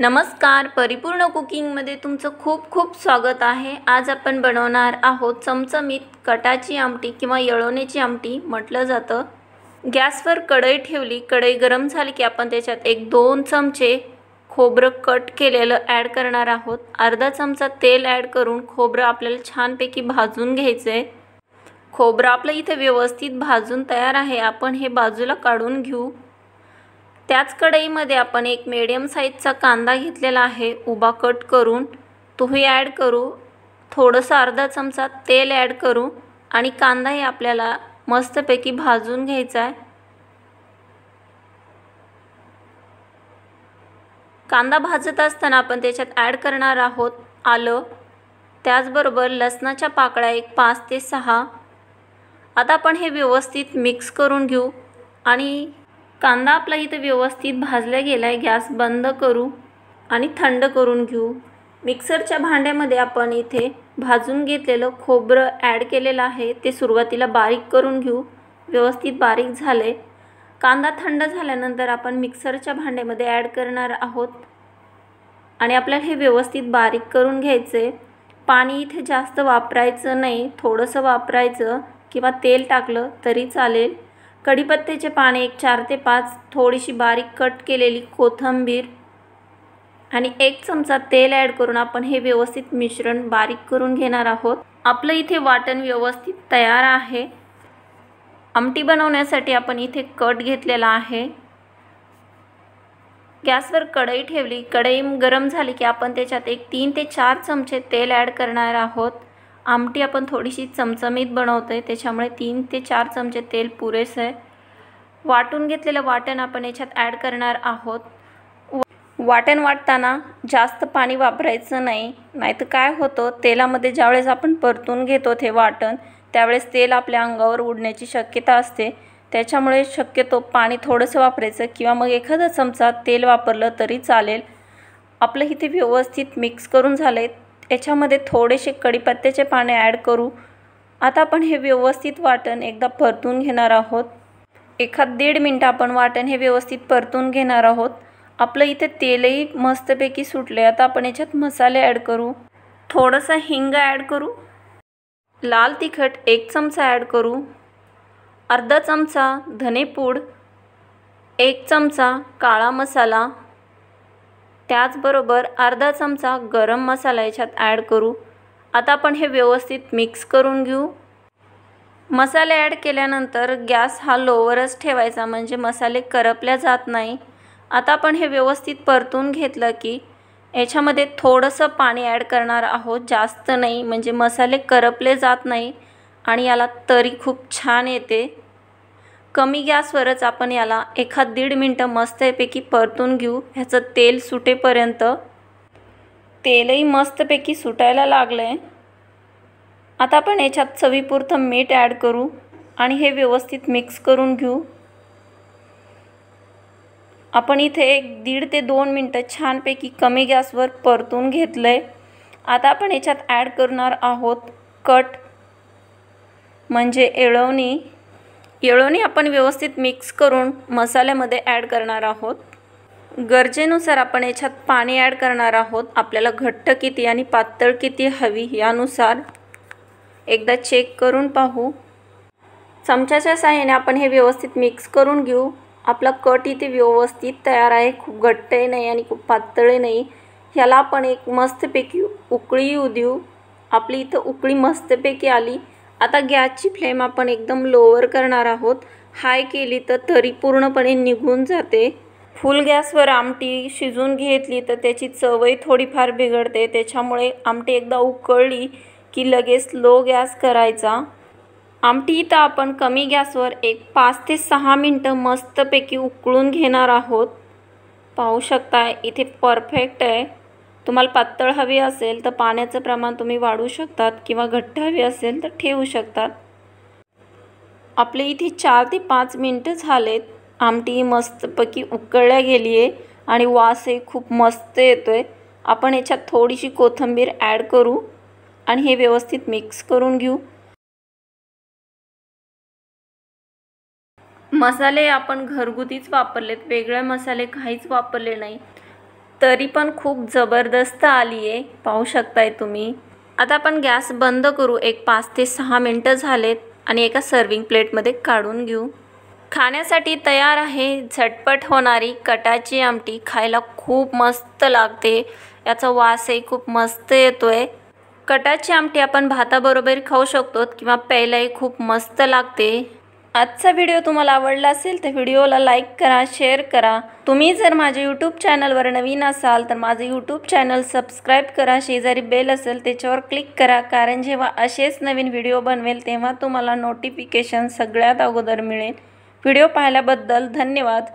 नमस्कार परिपूर्ण कुकिंगमध्ये तुमचं खूप खूप स्वागत आहे आज आपण बनवणार आहोत चमचमीत कटाची आमटी किंवा यळवण्याची आमटी म्हटलं जातं गॅसवर कढई ठेवली कढई गरम झाली की आपण त्याच्यात एक दोन चमचे खोबरं कट केलेलं ॲड करणार आहोत अर्धा चमचा तेल ॲड करून खोबरं आपल्याला छानपैकी भाजून घ्यायचं आहे खोबरं आपलं इथे व्यवस्थित भाजून तयार आहे आपण हे बाजूला काढून घेऊ त्याच कढईमध्ये आपण एक मीडियम साईजचा कांदा घेतलेला आहे उभा कट करून तोही ॲड करू थोडंसं अर्धा चमचा तेल ॲड करू आणि कांदाही आपल्याला मस्तपैकी भाजून घ्यायचा आहे कांदा भाजत असताना आपण त्याच्यात ॲड करणार आहोत आलं त्याचबरोबर लसणाच्या पाकळ्या एक पाच ते सहा आता आपण हे व्यवस्थित मिक्स करून घेऊ आणि कांदा आपला इथं व्यवस्थित भाजला गेला आहे गॅस बंद करू आणि थंड करून घेऊ मिक्सरच्या भांड्यामध्ये आपण इथे भाजून घेतलेलं खोबरं ॲड केलेलं आहे ते सुरुवातीला बारीक करून घेऊ व्यवस्थित बारीक झाले कांदा थंड झाल्यानंतर आपण मिक्सरच्या भांड्यामध्ये ॲड करणार आहोत आणि आपल्याला हे व्यवस्थित बारीक करून घ्यायचे पाणी इथे जास्त वापरायचं नाही थोडंसं वापरायचं किंवा तेल टाकलं तरी चालेल कढीपत्त्याचे पाने एक चार ते पाच थोडीशी बारीक कट केलेली कोथंबीर आणि एक चमचा तेल ॲड करून आपण हे व्यवस्थित मिश्रण बारीक करून घेणार आहोत आपलं इथे वाटण व्यवस्थित तयार आहे आमटी बनवण्यासाठी आपण इथे कट घेतलेला आहे गॅसवर कढई ठेवली कढई गरम झाली की आपण त्याच्यात एक तीन ते चार चमचे तेल ॲड करणार आहोत आमटी आपण थोडीशी चमचमीत बनवतो आहे त्याच्यामुळे तीन ते चार चमचे तेल पुरेसं आहे वाटून घेतलेलं वाटण आपण याच्यात ॲड करणार आहोत वाटण वाटताना जास्त पाणी वापरायचं नाही नाहीतर काय होतं तेलामध्ये ज्यावेळेस आपण परतून घेतो ते वाटण त्यावेळेस तेल आपल्या अंगावर उडण्याची शक्यता असते त्याच्यामुळे शक्यतो पाणी थोडंसं वापरायचं किंवा मग एखादा चमचा तेल वापरलं तरी चालेल आपलं इथे व्यवस्थित मिक्स करून झालं याच्यामध्ये थोडेसे कढीपत्त्याचे पाने ॲड करू आता आपण हे व्यवस्थित वाटण एकदा परतून घेणार आहोत एखाद दीड मिनटं आपण वाटण हे व्यवस्थित परतून घेणार आहोत आपलं इथे तेलही मस्तपैकी सुटले आता आपण याच्यात मसाले ॲड करू थोडंसं हिंग ॲड करू लाल तिखट एक चमचा ॲड करू अर्धा चमचा धनेपूड एक चमचा काळा मसाला त्याचबरोबर अर्धा चमचा गरम मसाला याच्यात ॲड करू आता आपण हे व्यवस्थित मिक्स करून घेऊ मसाले ॲड केल्यानंतर गॅस हा लोवरच ठेवायचा म्हणजे मसाले करपल्या जात नाही आता आपण हे व्यवस्थित परतून घेतलं की याच्यामध्ये थोडंसं पाणी ॲड करणार आहोत जास्त नाही म्हणजे मसाले करपले जात नाही आणि याला तरी खूप छान येते कमी गॅसवरच आपण याला एखाद दीड मिनटं मस्तपैकी परतून घेऊ ह्याचं तेल सुटेपर्यंत तेलही मस्तपैकी सुटायला लागलं आहे आता आपण याच्यात चवीपुरतं मीठ ॲड करू आणि हे व्यवस्थित मिक्स करून घेऊ आपण इथे एक दीड ते दोन मिनटं छानपैकी कमी गॅसवर परतून घेतलं आहे आता आपण याच्यात ॲड करणार आहोत कट म्हणजे एळवणी येळोनी आपण व्यवस्थित मिक्स करून मसाल्यामध्ये ॲड करणार आहोत गरजेनुसार आपण याच्यात पाणी ॲड करणार आहोत आपल्याला घट्ट किती आणि पातळ किती हवी यानुसार एकदा चेक करून पाहू चमच्याच्या साह्याने आपण हे व्यवस्थित मिक्स करून घेऊ आपला कट इथे व्यवस्थित तयार आहे खूप घट्टही नाही आणि खूप पातळही नाही ह्याला आपण एक मस्तपैकी उकळी येऊ देऊ आपली इथं उकळी मस्तपैकी आली आता गॅसची फ्लेम आपण एकदम लोवर करणार आहोत हाय केली तर तरी पूर्णपणे निघून जाते फुल गॅसवर आमटी शिजून घेतली तर त्याची चवही थोडीफार बिघडते त्याच्यामुळे आमटी एकदा उकळली की लगेच लो गॅस करायचा आमटी इथं आपण कमी गॅसवर एक पाच ते सहा मिनटं मस्तपैकी उकळून घेणार आहोत पाहू शकता इथे परफेक्ट आहे तुम्हाला पातळ हवी असेल तर पाण्याचं प्रमाण तुम्ही वाढवू शकतात किंवा घट्ट हवी असेल तर ठेवू शकतात आपले इथे चार ते पाच मिनटं झालेत आमटी मस्तपैकी उकळल्या गेली आहे आणि वास खूप मस्त येतो आहे आपण याच्यात थोडीशी कोथिंबीर ॲड करू आणि हे व्यवस्थित मिक्स करून घेऊ मसाले आपण घरगुतीच वापरलेत वेगळे मसाले काहीच वापरले नाही तरी पण खूप जबरदस्त आली आहे पाहू शकताय तुम्ही आता आपण गॅस बंद करू एक पाच ते सहा मिनटं झालेत आणि एका सर्विंग प्लेटमध्ये काढून घेऊ खाण्यासाठी तयार आहे झटपट होणारी कटाची आमटी खायला खूप मस्त लागते याचा वासही खूप मस्त येतो आहे कटाची आमटी आपण भाताबरोबर खाऊ शकतो किंवा प्यायलाही खूप मस्त लागते आजचा व्हिडिओ तुम्हाला आवडला असेल तर व्हिडिओला लाईक करा शेअर करा तुम्ही जर माझ्या यूट्यूब चॅनलवर नवीन असाल तर माझं यूट्यूब चॅनल सबस्क्राईब करा शेजारी बेल असेल त्याच्यावर क्लिक करा कारण जेव्हा असेच नवीन व्हिडिओ बनवेल तेव्हा तुम्हाला नोटिफिकेशन सगळ्यात अगोदर मिळेल व्हिडिओ पाहिल्याबद्दल धन्यवाद